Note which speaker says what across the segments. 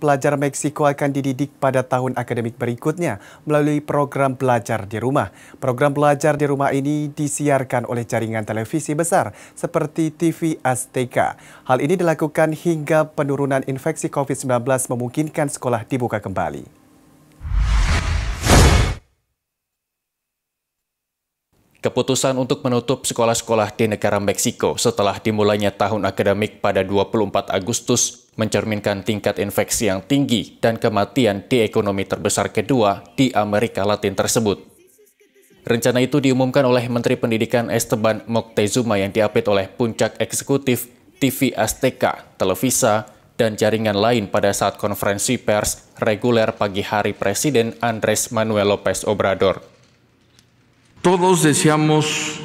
Speaker 1: Pelajar Meksiko akan dididik pada tahun akademik berikutnya melalui program belajar di rumah. Program belajar di rumah ini disiarkan oleh jaringan televisi besar seperti TV Azteca. Hal ini dilakukan hingga penurunan infeksi COVID-19 memungkinkan sekolah dibuka kembali.
Speaker 2: Keputusan untuk menutup sekolah-sekolah di negara Meksiko setelah dimulainya tahun akademik pada 24 Agustus mencerminkan tingkat infeksi yang tinggi dan kematian di ekonomi terbesar kedua di Amerika Latin tersebut. Rencana itu diumumkan oleh Menteri Pendidikan Esteban Moctezuma yang diapit oleh puncak eksekutif TV Azteca, Televisa, dan jaringan lain pada saat konferensi pers reguler pagi hari Presiden Andres Manuel Lopez Obrador. Todos deseamos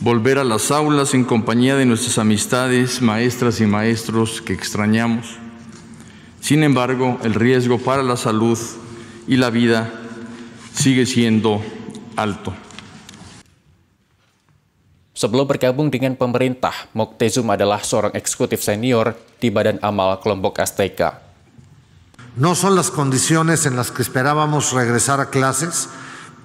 Speaker 2: volver a las aulas en compañía de nuestras amistades, maestras y maestros que extrañamos. Sin embargo, el riesgo para la salud y la vida sigue siendo alto. Sebelum bergabung dengan pemerintah, adalah seorang eksekutif senior di Badan Amal Kelompok
Speaker 3: No son las condiciones en las que esperábamos regresar a clases,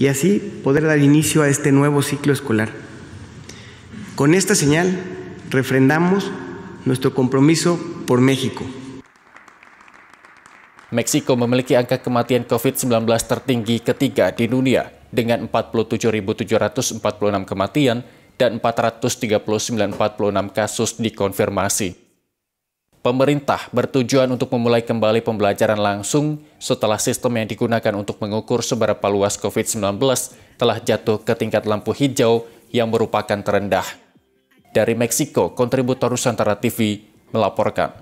Speaker 4: y así poder dar inicio a este nuevo ciclo escolar. Con esta señal refrendamos nuestro compromiso por México. Meksiko
Speaker 2: memiliki angka kematian COVID-19 tertinggi ketiga di dunia dengan 47.746 kematian dan 439.46 kasus dikonfirmasi pemerintah bertujuan untuk memulai kembali pembelajaran langsung setelah sistem yang digunakan untuk mengukur seberapa luas COVID-19 telah jatuh ke tingkat lampu hijau yang merupakan terendah. Dari Meksiko, kontributor Nusantara TV melaporkan.